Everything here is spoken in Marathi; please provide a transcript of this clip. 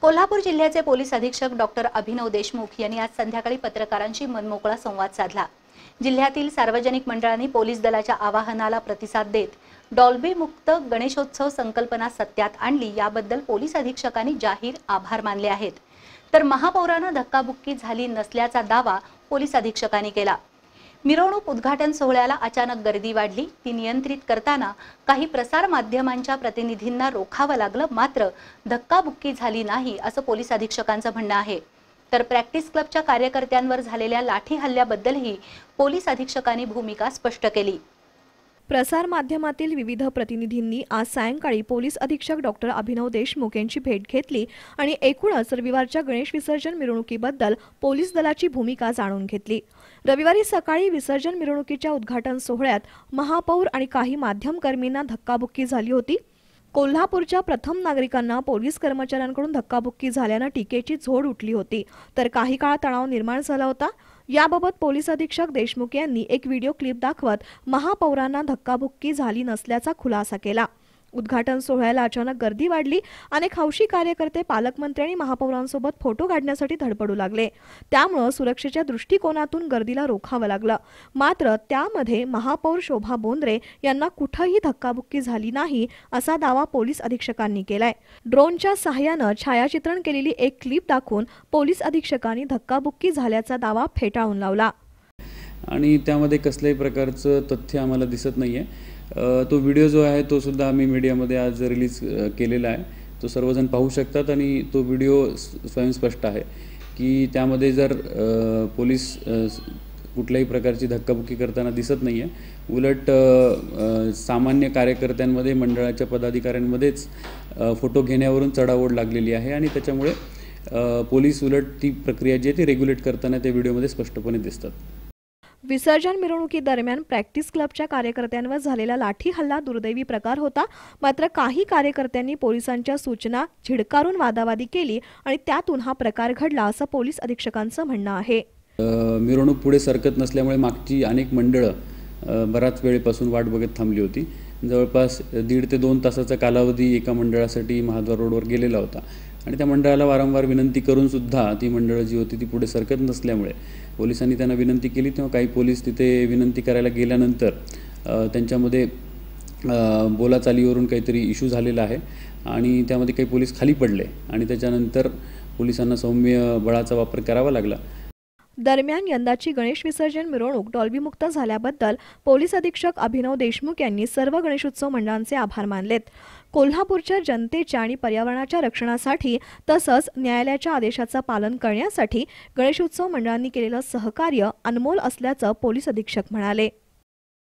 कोल्हापूर जिल्ह्याचे पोलीस अधीक्षक डॉक्टर अभिनव देशमुख यांनी आज संध्याकाळी पत्रकारांशी मनमोकळा संवाद साधला जिल्ह्यातील सार्वजनिक मंडळांनी पोलीस दलाच्या आवाहनाला प्रतिसाद देत डॉल्बी मुक्त गणेशोत्सव संकल्पना सत्यात आणली याबद्दल पोलीस अधीक्षकांनी जाहीर आभार मानले आहेत तर महापौरानं धक्काबुक्की झाली नसल्याचा दावा पोलीस अधीक्षकांनी केला मिरवणूक उद्घाटन सोहळ्याला अचानक गर्दी वाढली ती नियंत्रित करताना काही प्रसार माध्यमांच्या प्रतिनिधींना रोखावं लागलं मात्र धक्काबुक्की झाली नाही असं पोलीस अधीक्षकांचं म्हणणं आहे तर प्रॅक्टिस क्लबच्या कार्यकर्त्यांवर झालेल्या लाठी हल्ल्याबद्दलही पोलीस अधीक्षकांनी भूमिका स्पष्ट केली प्रसार माध्यमातील विविध प्रतिनिधींनी आज सायंकाळी पोलीस अधीक्षक डॉक्टर अभिनव देशमुख यांची भेट घेतली आणि एकूणच रविवारच्या गणेश विसर्जन मिरवणुकीबद्दल पोलीस दलाची भूमिका जाणून घेतली रविवारी सकाळी विसर्जन मिरवणुकीच्या उद्घाटन सोहळ्यात महापौर आणि काही माध्यमकर्मींना धक्काबुक्की झाली होती कोल्हापूरच्या प्रथम नागरिकांना पोलीस कर्मचाऱ्यांकडून धक्काबुक्की झाल्यानं टीकेची झोड उठली होती तर काही काळ तणाव निर्माण झाला होता याबाबत पोलीस अधीक्षक देशमुख यांनी एक व्हिडिओ क्लिप दाखवत महापौरांना धक्काबुक्की झाली नसल्याचा खुलासा केला उद्घाटन सोहळ्याला अचानक गर्दी वाढली अनेक हौशी कार्यकर्ते पालकमंत्री आणि महापौरांसोबत फोटो काढण्यासाठी धडपडू लागले त्यामुळं सुरक्षेच्या दृष्टिकोनातून गर्दीला रोखावं लागलं मात्र त्यामध्ये महापौर शोभा बोंद्रे यांना कुठंही धक्काबुक्की झाली नाही असा दावा पोलीस अधीक्षकांनी केलाय ड्रोनच्या सहाय्यानं छायाचित्रण केलेली एक क्लिप दाखवून पोलीस अधीक्षकांनी धक्काबुक्की झाल्याचा दावा फेटाळून लावला आणि त्यामध्ये कसल्याही प्रकारचं तथ्य आम्हाला दिसत नाही आहे तो व्हिडिओ जो आहे तो सुद्धा आम्ही मीडियामध्ये आज रिलीज केलेला आहे तो सर्वजण पाहू शकतात आणि तो व्हिडिओ स्वयंस्पष्ट आहे की त्यामध्ये जर पोलीस कुठल्याही प्रकारची धक्काबुक्की करताना दिसत नाही आहे उलट सामान्य कार्यकर्त्यांमध्ये मंडळाच्या पदाधिकाऱ्यांमध्येच फोटो घेण्यावरून चढाओढ लागलेली आहे आणि त्याच्यामुळे पोलीस उलट ती प्रक्रिया जी आहे ती रेग्युलेट करताना त्या व्हिडिओमध्ये स्पष्टपणे दिसतात विसर्जन मिरवणुकीदरम्यान प्रॅक्टिस क्लबच्या कार्यकर्त्यांवर झालेला लाठी हल्ला दुर्दैवी प्रकार होता मात्र काही कार्यकर्त्यांनी पोलिसांच्या सूचना झिडकारून वादावादी केली आणि त्यातून हा प्रकार घडला असं पोलीस अधीक्षकांचं म्हणणं आहे मिरवणूक पुढे सरकत नसल्यामुळे मागची अनेक मंडळं बराच वेळेपासून वाट बघत थांबली होती जवळपास दीड ते दोन तासाचा कालावधी एका मंडळासाठी महाद्वार रोडवर गेलेला होता आणि त्या मंडळाला वारंवार विनंती करूनसुद्धा ती मंडळं जी होती ती पुढे सरकत नसल्यामुळे पोलिसांनी त्यांना विनंती केली तेव्हा काही पोलीस तिथे विनंती करायला गेल्यानंतर त्यांच्यामध्ये बोलाचालीवरून काहीतरी इश्यू झालेला आहे आणि त्यामध्ये काही पोलीस खाली पडले आणि त्याच्यानंतर पोलिसांना सौम्य बळाचा वापर करावा लागला दरम्यान यंदाची गणेश विसर्जन मिरवणूक डॉल्बीमुक्त झाल्याबद्दल पोलीस अधीक्षक अभिनव देशमुख यांनी सर्व गणेशोत्सव मंडळांचे आभार मानलेत कोल्हापूरच्या जनतेच्या आणि पर्यावरणाच्या रक्षणासाठी तसंच न्यायालयाच्या आदेशाचं पालन करण्यासाठी गणेशोत्सव मंडळांनी केलेलं सहकार्य अनमोल असल्याचं पोलीस अधीक्षक म्हणाले